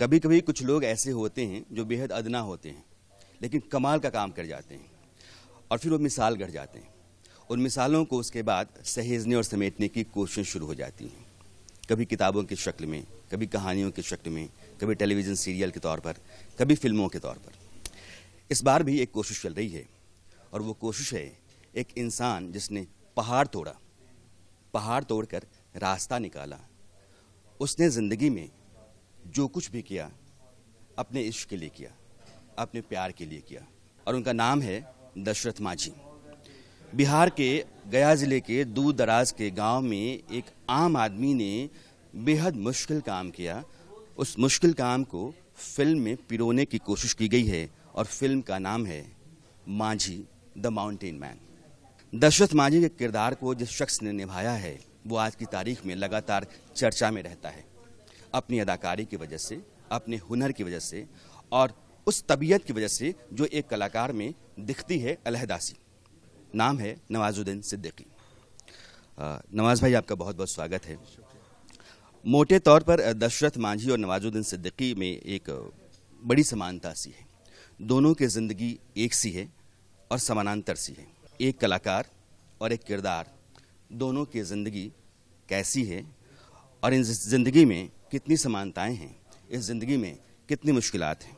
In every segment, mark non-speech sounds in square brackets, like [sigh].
कभी कभी कुछ लोग ऐसे होते हैं जो बेहद अदना होते हैं लेकिन कमाल का काम कर जाते हैं और फिर वो मिसाल गढ़ जाते हैं उन मिसालों को उसके बाद सहेजने और समेटने की कोशिश शुरू हो जाती हैं कभी किताबों की शक्ल में कभी कहानियों की शक्ल में कभी टेलीविज़न सीरियल के तौर पर कभी फिल्मों के तौर पर इस बार भी एक कोशिश चल रही है और वो कोशिश है एक इंसान जिसने पहाड़ तोड़ा पहाड़ तोड़कर रास्ता निकाला उसने ज़िंदगी में जो कुछ भी किया अपने इश्क के लिए किया अपने प्यार के लिए किया और उनका नाम है दशरथ माझी बिहार के गया जिले के दूर दराज के गांव में एक आम आदमी ने बेहद मुश्किल काम किया उस मुश्किल काम को फिल्म में पिरोने की कोशिश की गई है और फिल्म का नाम है माझी द माउंटेन मैन दशरथ माझी के किरदार को जिस शख्स ने निभाया है वो आज की तारीख में लगातार चर्चा में रहता है अपनी अदाकारी की वजह से अपने हुनर की वजह से और उस तबीयत की वजह से जो एक कलाकार में दिखती है अलहदासी नाम है नवाजुद्दीन सिद्दीकी नवाज भाई आपका बहुत बहुत स्वागत है मोटे तौर पर दशरथ मांझी और नवाजुद्दीन सिद्दीकी में एक बड़ी समानता सी है दोनों की ज़िंदगी एक सी है और समानांतर सी है एक कलाकार और एक किरदार दोनों की ज़िंदगी कैसी है और इन ज़िंदगी में कितनी समानताएं हैं इस ज़िंदगी में कितनी मुश्किल हैं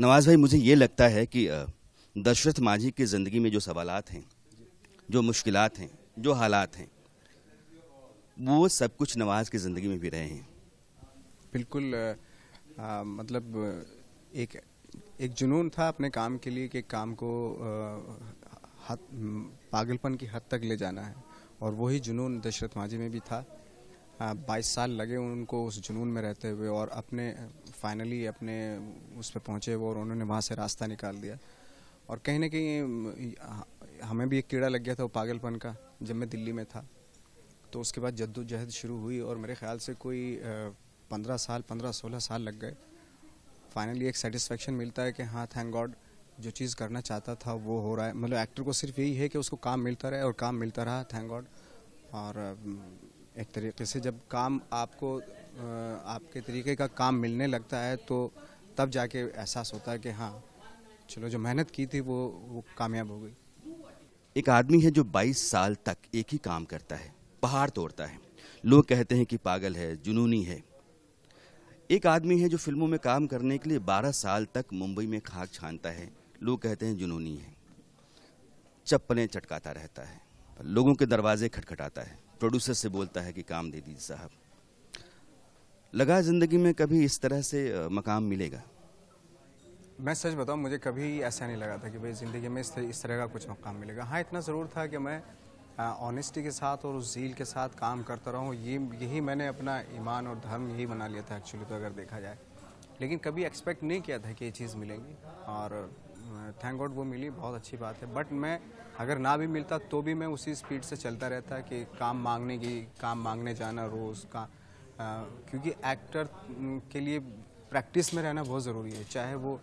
नवाज़ भाई मुझे ये लगता है कि दशरथ माझी की ज़िंदगी में जो सवाल हैं जो मुश्किल हैं जो हालात हैं वो सब कुछ नवाज़ की ज़िंदगी में भी रहे हैं बिल्कुल आ, मतलब एक एक जुनून था अपने काम के लिए कि काम को आ, हद पागलपन की हद तक ले जाना है और वही जुनून दशरथ माझी में भी था हाँ, बाईस साल लगे उनको उस जुनून में रहते हुए और अपने फाइनली अपने उस पर पहुँचे वो और उन्होंने वहाँ से रास्ता निकाल दिया और कहीं ना कहीं हाँ, हमें भी एक कीड़ा लग गया था वो पागलपन का जब मैं दिल्ली में था तो उसके बाद जद्दोजहद शुरू हुई और मेरे ख्याल से कोई पंद्रह साल पंद्रह सोलह साल लग गए फाइनली एक सेटिस्फेक्शन मिलता है कि हाँ थैंक गॉड जो चीज़ करना चाहता था वो हो रहा है मतलब एक्टर को सिर्फ यही है कि उसको काम मिलता रहे और काम मिलता रहा थैंक गॉड और एक तरीके से जब काम आपको आपके तरीके का काम मिलने लगता है तो तब जाके एहसास होता है कि हाँ चलो जो मेहनत की थी वो वो कामयाब हो गई एक आदमी है जो 22 साल तक एक ही काम करता है पहाड़ तोड़ता है लोग कहते हैं कि पागल है जुनूनी है एक आदमी है जो फिल्मों में काम करने के लिए 12 साल तक मुंबई में खाक छानता है लोग कहते हैं जुनूनी है चप्पलें चटकाता रहता है लोगों के दरवाजे खटखटाता है प्रोड्यूसर से बोलता है कि काम दे दीजिए साहब लगा जिंदगी में कभी इस तरह से मकाम मिलेगा मैं सच बताऊं मुझे कभी ऐसा नहीं लगा था कि भाई ज़िंदगी में इस तरह का कुछ मकाम मिलेगा हाँ इतना ज़रूर था कि मैं ऑनेस्टी के साथ और उस झील के साथ काम करता रहूँ ये यही मैंने अपना ईमान और धर्म यही बना लिया था एक्चुअली तो अगर देखा जाए लेकिन कभी एक्सपेक्ट नहीं किया था कि ये चीज़ मिलेंगी और थैंक गॉड वो मिली बहुत अच्छी बात है बट मैं अगर ना भी मिलता तो भी मैं उसी स्पीड से चलता रहता कि काम मांगने की काम मांगने जाना रोज़ का क्योंकि एक्टर के लिए प्रैक्टिस में रहना बहुत ज़रूरी है चाहे वो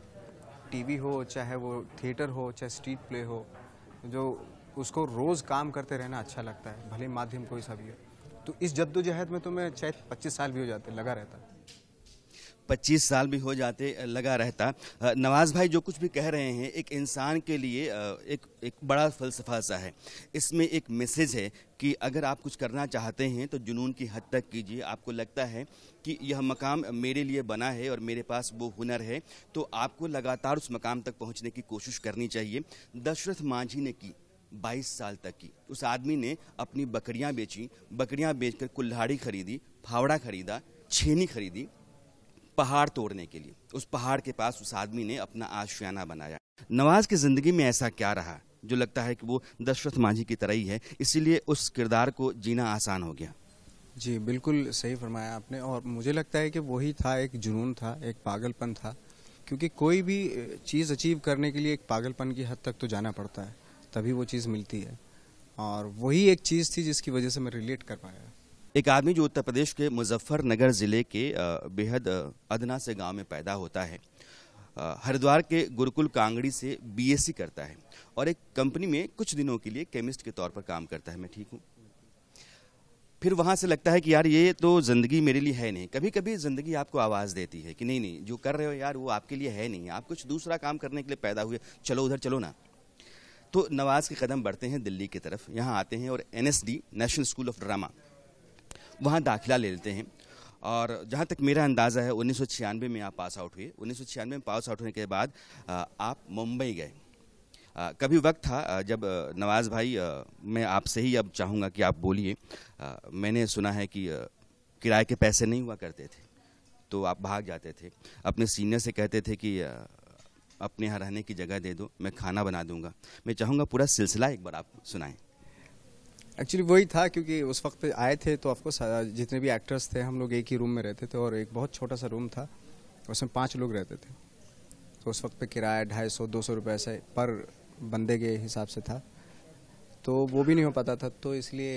टीवी हो चाहे वो थिएटर हो चाहे स्ट्रीट प्ले हो जो उसको रोज़ काम करते रहना अच्छा लगता है भले माध्यम कोई सा भी हो तो इस जद्दोजहद में तो मैं चाहे पच्चीस साल भी हो जाते लगा रहता पच्चीस साल भी हो जाते लगा रहता नवाज भाई जो कुछ भी कह रहे हैं एक इंसान के लिए एक एक बड़ा फलसफा सा है इसमें एक मैसेज है कि अगर आप कुछ करना चाहते हैं तो जुनून की हद तक कीजिए आपको लगता है कि यह मकाम मेरे लिए बना है और मेरे पास वो हुनर है तो आपको लगातार उस मकाम तक पहुंचने की कोशिश करनी चाहिए दशरथ मांझी ने की 22 साल तक की उस आदमी ने अपनी बकरियां बेची बकरियां बेचकर कुल्हाड़ी खरीदी फावड़ा खरीदा छेनी खरीदी पहाड़ तोड़ने के लिए उस पहाड़ के पास उस आदमी ने अपना आशियाना बनाया नवाज की जिंदगी में ऐसा क्या रहा जो लगता है कि वो दशरथ मांझी की तरह ही है इसीलिए उस किरदार को जीना आसान हो गया जी बिल्कुल सही फरमाया आपने और मुझे लगता है कि वही था एक जुनून था एक पागलपन था क्योंकि कोई भी चीज़ अचीव करने के लिए एक पागलपन की हद तक तो जाना पड़ता है तभी वो चीज़ मिलती है और वही एक चीज़ थी जिसकी वजह से मैं रिलेट कर पाया एक आदमी जो उत्तर प्रदेश के मुजफ्फरनगर ज़िले के बेहद अदना से गांव में पैदा होता है हरिद्वार के गुरुकुल कांगड़ी से बीएससी करता है और एक कंपनी में कुछ दिनों के लिए केमिस्ट के तौर पर काम करता है मैं ठीक हूँ फिर वहाँ से लगता है कि यार ये तो ज़िंदगी मेरे लिए है नहीं कभी कभी ज़िंदगी आपको आवाज़ देती है कि नहीं नहीं जो कर रहे हो यार वो आपके लिए है नहीं आप कुछ दूसरा काम करने के लिए पैदा हुए चलो उधर चलो ना तो नवाज़ के कदम बढ़ते हैं दिल्ली की तरफ यहाँ आते हैं और NSD national school of drama वहाँ दाखिला ले लेते हैं और जहाँ तक मेरा अंदाज़ा है उन्नीस में आप पास आउट हुए उन्नीस में पास आउट होने के बाद आप मुंबई गए कभी वक्त था जब नवाज़ भाई मैं आपसे ही अब चाहूँगा कि आप बोलिए मैंने सुना है कि किराए के पैसे नहीं हुआ करते थे तो आप भाग जाते थे अपने सीनियर से कहते थे कि अपने यहाँ रहने की जगह दे दो मैं खाना बना दूंगा मैं चाहूँगा पूरा सिलसिला एक बार आप सुनाएं एक्चुअली वही था क्योंकि उस वक्त पे आए थे तो ऑफकोर्स जितने भी एक्टर्स थे हम लोग एक ही रूम में रहते थे और एक बहुत छोटा सा रूम था उसमें पाँच लोग रहते थे तो उस वक्त पे किराया ढाई सौ दो सौ रुपये ऐसे पर बंदे के हिसाब से था तो वो भी नहीं हो पाता था तो इसलिए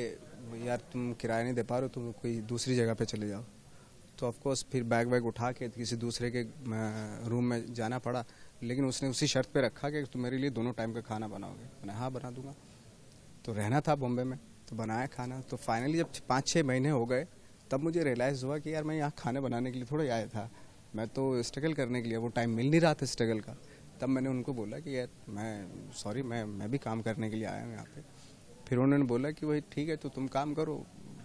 यार तुम किराया नहीं दे पा रहे हो तुम कोई दूसरी जगह पे चले जाओ तो ऑफकोर्स फिर बैग वैग उठा के किसी दूसरे के रूम में जाना पड़ा लेकिन उसने उसी शर्त पे रखा कि तुम मेरे लिए दोनों टाइम का खाना बनाओगे मैंने हाँ बना दूंगा तो रहना था बॉम्बे में तो बनाया खाना तो फाइनली जब पाँच छः महीने हो गए तब मुझे रियलाइज़ हुआ कि यार मैं यहाँ खाना बनाने के लिए थोड़ा आया था मैं तो स्ट्रगल करने के लिए वो टाइम मिल नहीं रहा था स्ट्रगल का तब मैंने उनको बोला कि यार मैं सॉरी मैं मैं भी काम करने के लिए आया हूँ यहाँ पे फिर उन्होंने बोला कि वही ठीक है तो तुम काम करो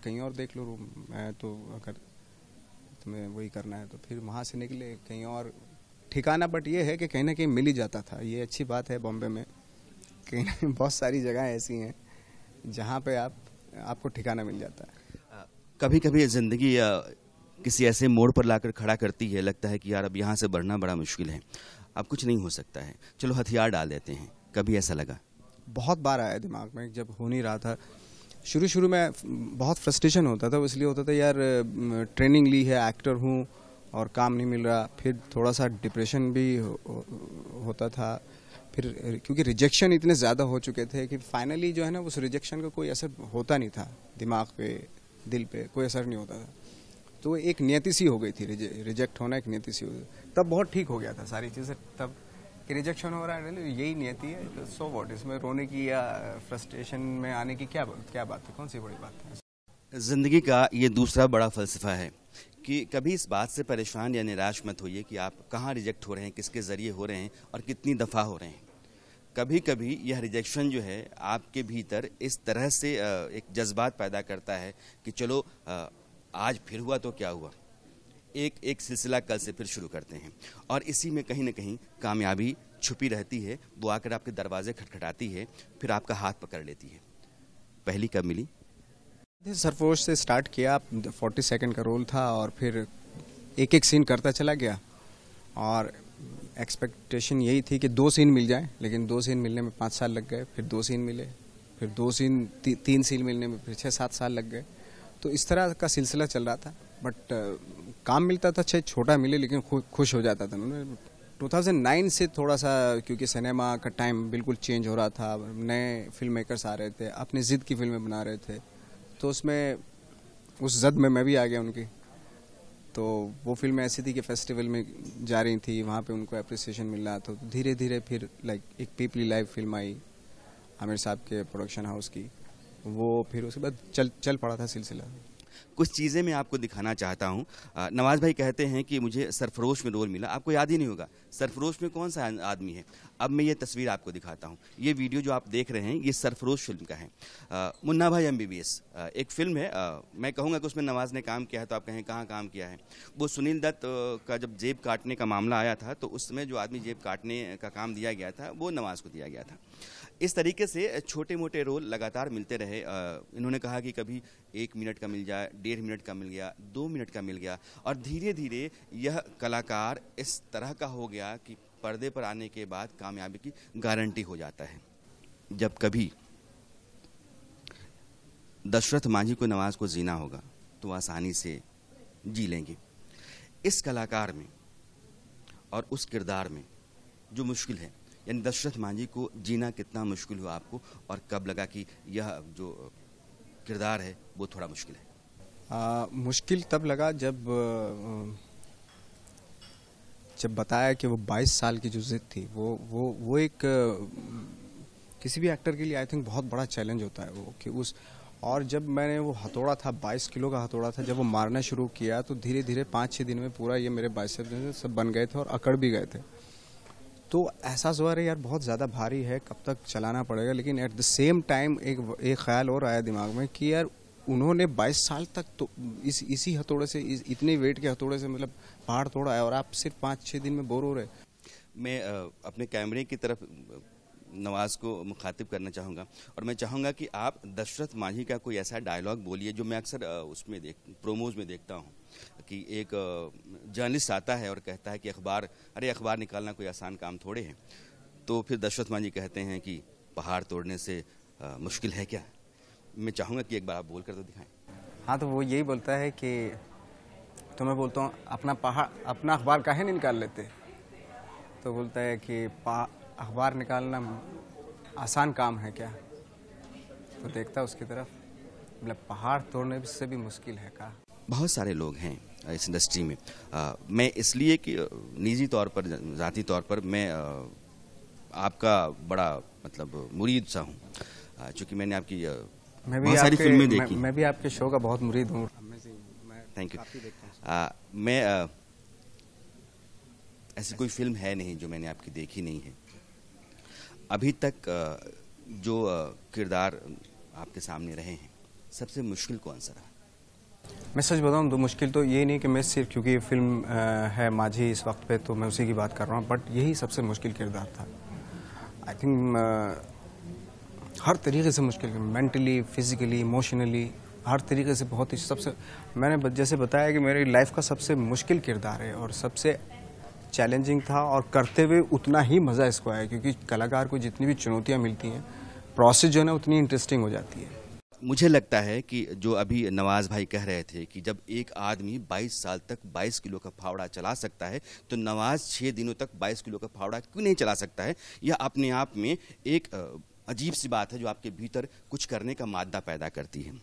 कहीं और देख लो रूम मैं तो अगर तुम्हें वही करना है तो फिर वहाँ से निकले कहीं और ठिकाना बट ये है कि कहीं ना कहीं मिल ही जाता था ये अच्छी बात है बॉम्बे में कहीं ना [laughs] बहुत सारी जगह ऐसी हैं जहाँ पे आप आपको ठिकाना मिल जाता है कभी कभी ज़िंदगी किसी ऐसे मोड़ पर लाकर खड़ा करती है लगता है कि यार अब यहाँ से बढ़ना बड़ा मुश्किल है अब कुछ नहीं हो सकता है चलो हथियार डाल देते हैं कभी ऐसा लगा बहुत बार आया दिमाग में जब हो नहीं रहा था शुरू शुरू में बहुत फ्रस्ट्रेशन होता था इसलिए होता था यार ट्रेनिंग ली है एक्टर हूँ और काम नहीं मिल रहा फिर थोड़ा सा डिप्रेशन भी हो, हो, होता था फिर क्योंकि रिजेक्शन इतने ज़्यादा हो चुके थे कि फाइनली जो है ना उस रिजेक्शन का कोई असर होता नहीं था दिमाग पे दिल पे कोई असर नहीं होता था तो एक नियति सी हो गई थी रिजे, रिजेक्ट होना एक नियति सी हो गई तब बहुत ठीक हो गया था सारी चीज़ें तब कि रिजेक्शन हो रहा है मतलब यही नियति है तो सो वॉट इसमें रोने की या फ्रस्ट्रेशन में आने की क्या क्या बात है कौन सी बड़ी बात है ज़िंदगी का ये दूसरा बड़ा फलसफा है कि कभी इस बात से परेशान या निराश मत होइए कि आप कहाँ रिजेक्ट हो रहे हैं किसके ज़रिए हो रहे हैं और कितनी दफ़ा हो रहे हैं कभी कभी यह रिजेक्शन जो है आपके भीतर इस तरह से एक जज्बात पैदा करता है कि चलो आज फिर हुआ तो क्या हुआ एक एक सिलसिला कल से फिर शुरू करते हैं और इसी में कहीं ना कहीं कामयाबी छुपी रहती है वो आकर आपके दरवाजे खटखटाती है फिर आपका हाथ पकड़ लेती है पहली कब मिली सरफोश से स्टार्ट किया फोर्टी सेकेंड का रोल था और फिर एक एक सीन करता चला गया और एक्सपेक्टेशन यही थी कि दो सीन मिल जाए लेकिन दो सीन मिलने में पाँच साल लग गए फिर दो सीन मिले फिर दो सीन ती, तीन सीन मिलने में फिर छः सात साल लग गए तो इस तरह का सिलसिला चल रहा था बट काम मिलता था छः छोटा मिले लेकिन खुश हो जाता था उन्होंने 2009 से थोड़ा सा क्योंकि सिनेमा का टाइम बिल्कुल चेंज हो रहा था नए फिल्म मेकर्स आ रहे थे अपनी ज़िद की फिल्में बना रहे थे तो उसमें उस जद में मैं भी आ गया उनकी तो वो फिल्म ऐसी थी कि फेस्टिवल में जा रही थी वहाँ पे उनको अप्रिसिएशन मिल रहा था तो धीरे धीरे फिर लाइक एक पीपली लाइव फिल्म आई आमिर साहब के प्रोडक्शन हाउस की वो फिर उसके बाद चल चल पड़ा था सिलसिला कुछ चीज़ें मैं आपको दिखाना चाहता हूँ नवाज भाई कहते हैं कि मुझे सरफरोश में रोल मिला आपको याद ही नहीं होगा सरफरोश में कौन सा आदमी है अब मैं ये तस्वीर आपको दिखाता हूँ ये वीडियो जो आप देख रहे हैं ये सरफरोश फिल्म का है आ, मुन्ना भाई एम एक फिल्म है आ, मैं कहूँगा कि उसमें नवाज ने काम किया है तो आप कहें कहाँ काम किया है वो सुनील दत्त का जब जेब काटने का मामला आया था तो उसमें जो आदमी जेब काटने का काम दिया गया था वो नवाज को दिया गया था इस तरीके से छोटे मोटे रोल लगातार मिलते रहे इन्होंने कहा कि कभी एक मिनट का मिल जाए डेढ़ मिनट का मिल गया दो मिनट का मिल गया और धीरे धीरे यह कलाकार इस तरह का हो गया कि पर्दे पर आने के बाद कामयाबी की गारंटी हो जाता है जब कभी दशरथ मांझी को नवाज को जीना होगा तो आसानी से जी लेंगे इस कलाकार में और उस किरदार में जो मुश्किल है यानी दशरथ मांझी को जीना कितना मुश्किल हुआ आपको और कब लगा कि यह जो किरदार है वो थोड़ा मुश्किल है आ, मुश्किल तब लगा जब जब बताया कि वो 22 साल की जो जिद थी वो वो वो एक किसी भी एक्टर के लिए आई थिंक बहुत बड़ा चैलेंज होता है वो कि उस और जब मैंने वो हथौड़ा था 22 किलो का हथौड़ा था जब वो मारना शुरू किया तो धीरे धीरे पाँच छः दिन में पूरा ये मेरे बाइसेप सब बन गए थे और अकड़ भी गए थे तो एहसास हुआ रहा यार बहुत ज़्यादा भारी है कब तक चलाना पड़ेगा लेकिन एट द सेम टाइम एक एक ख्याल और आया दिमाग में कि यार उन्होंने 22 साल तक तो इस इसी हथौड़े से इस इतने वेट के हथौड़े से मतलब पहाड़ तोड़ा है और आप सिर्फ पाँच छः दिन में बोर हो रहे मैं अपने कैमरे की तरफ नवाज़ को मुखातिब करना चाहूँगा और मैं चाहूँगा कि आप दशरथ माझी का कोई ऐसा डायलॉग बोलिए जो मैं अक्सर उसमें देख प्रोमोज में देखता हूँ कि एक जर्नलिस्ट आता है और कहता है कि अखबार अरे अखबार निकालना कोई आसान काम थोड़े है तो फिर दशरथ मान जी कहते हैं कि पहाड़ तोड़ने से आ, मुश्किल है क्या मैं चाहूँगा कि एक बार आप बोल कर तो दिखाएं हाँ तो वो यही बोलता है कि तो मैं बोलता हूँ अपना पहाड़ अपना अखबार काहे नहीं निकाल लेते तो बोलता है कि अखबार निकालना आसान काम है क्या तो देखता उसकी तरफ मतलब पहाड़ तोड़ने से भी मुश्किल है कहा बहुत सारे लोग हैं इस इंडस्ट्री में आ, मैं इसलिए कि निजी तौर पर ज़ाती तौर पर मैं आ, आपका बड़ा मतलब मुरीद सा हूँ चूँकि मैंने आपकी मैं बहुत सारी फिल्में देखी मैं, मैं भी आपके शो का बहुत मुरीद हूँ थैंक यू मैं ऐसी कोई फिल्म है नहीं जो मैंने आपकी देखी नहीं है अभी तक जो किरदार आपके सामने रहे हैं सबसे मुश्किल कौन सा रहा मैं सच बताऊँ तो मुश्किल तो ये नहीं कि मैं सिर्फ क्योंकि ये फिल्म है माझी इस वक्त पे तो मैं उसी की बात कर रहा हूँ बट यही सबसे मुश्किल किरदार था आई थिंक हर तरीके से मुश्किल मेंटली फिजिकली इमोशनली हर तरीके से बहुत ही सबसे मैंने जैसे बताया कि मेरी लाइफ का सबसे मुश्किल किरदार है और सबसे चैलेंजिंग था और करते हुए उतना ही मज़ा इसको आया क्योंकि कलाकार को जितनी भी चुनौतियाँ मिलती हैं प्रोसेस जो है ना उतनी इंटरेस्टिंग हो जाती है मुझे लगता है कि जो अभी नवाज भाई कह रहे थे कि जब एक आदमी 22 साल तक 22 किलो का फावड़ा चला सकता है तो नवाज छः दिनों तक 22 किलो का फावड़ा क्यों नहीं चला सकता है यह अपने आप में एक अजीब सी बात है जो आपके भीतर कुछ करने का मादा पैदा करती है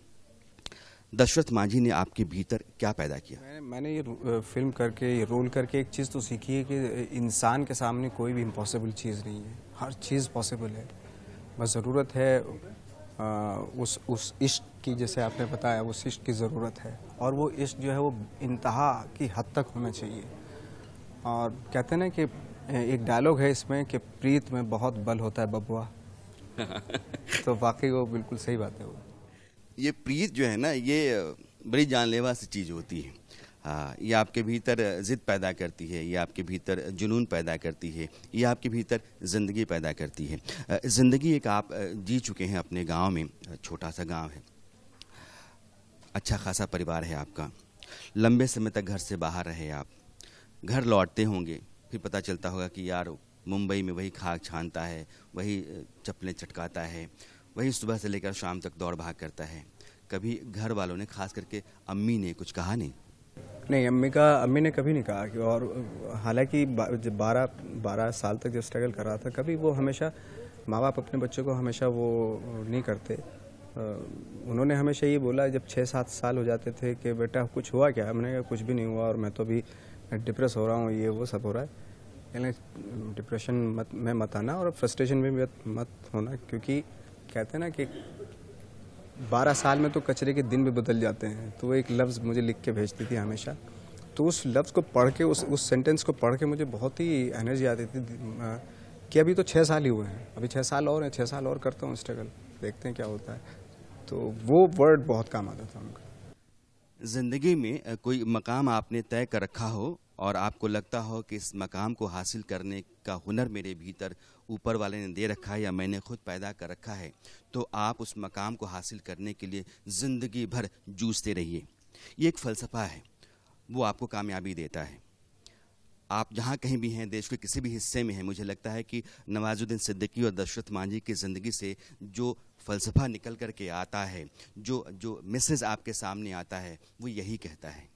दशरथ मांझी ने आपके भीतर क्या पैदा किया मैंने, मैंने ये फिल्म करके ये रोल करके एक चीज़ तो सीखी है कि इंसान के सामने कोई भी इम्पॉसिबल चीज़ नहीं है हर चीज़ पॉसिबल है बस ज़रूरत है आ, उस उस इश्क की जैसे आपने बताया उस इश्क की ज़रूरत है और वो इश्क जो है वो इंतहा की हद तक होना चाहिए और कहते ना कि एक डायलॉग है इसमें कि प्रीत में बहुत बल होता है बबुआ [laughs] तो वाकई वो बिल्कुल सही बात है वो ये प्रीत जो है ना ये बड़ी जानलेवा सी चीज़ होती है हाँ ये आपके भीतर ज़िद पैदा करती है ये आपके भीतर जुनून पैदा करती है ये आपके भीतर ज़िंदगी पैदा करती है ज़िंदगी एक आप जी चुके हैं अपने गांव में छोटा सा गांव है अच्छा खासा परिवार है आपका लंबे समय तक घर से बाहर रहे आप घर लौटते होंगे फिर पता चलता होगा कि यार मुंबई में वही खाक छानता है वही चप्पलें चटकाता है वही सुबह से लेकर शाम तक दौड़ भाग करता है कभी घर वालों ने खास करके अम्मी ने कुछ कहा नहीं नहीं अम्मी का अम्मी ने कभी नहीं कहा कि और हालांकि बारह बारह साल तक जब स्ट्रगल कर रहा था कभी वो हमेशा माँ बाप अपने बच्चों को हमेशा वो नहीं करते उन्होंने हमेशा ये बोला जब छः सात साल हो जाते थे कि बेटा कुछ हुआ क्या हमने कहा कुछ भी नहीं हुआ और मैं तो अभी डिप्रेस हो रहा हूँ ये वो सब हो रहा है डिप्रेशन मत में मत आना और फ्रस्ट्रेशन भी मत मत होना क्योंकि कहते हैं ना कि बारह साल में तो कचरे के दिन भी बदल जाते हैं तो वो एक लफ्ज़ मुझे लिख के भेजती थी हमेशा तो उस लफ्ज़ को पढ़ के उस उस सेंटेंस को पढ़ के मुझे बहुत ही एनर्जी आती थी कि अभी तो छः साल ही हुए हैं अभी छः साल और हैं छः साल और करता हूँ स्ट्रगल देखते हैं क्या होता है तो वो वर्ड बहुत काम आता था उनका ज़िंदगी में कोई मकाम आपने तय कर रखा हो और आपको लगता हो कि इस मकाम को हासिल करने का हुनर मेरे भीतर ऊपर वाले ने दे रखा है या मैंने खुद पैदा कर रखा है तो आप उस मकाम को हासिल करने के लिए ज़िंदगी भर जूझते रहिए ये एक फ़लसफ़ा है वो आपको कामयाबी देता है आप जहाँ कहीं भी हैं देश के किसी भी हिस्से में हैं मुझे लगता है कि नवाजुद्दीन सिद्दीकी और दशरथ मांझी की ज़िंदगी से जो फ़लसफ़ा निकल कर के आता है जो जो मैसेज आपके सामने आता है वो यही कहता है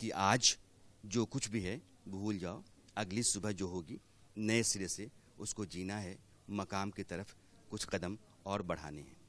कि आज जो कुछ भी है भूल जाओ अगली सुबह जो होगी नए सिरे से उसको जीना है मकाम की तरफ कुछ कदम और बढ़ाने हैं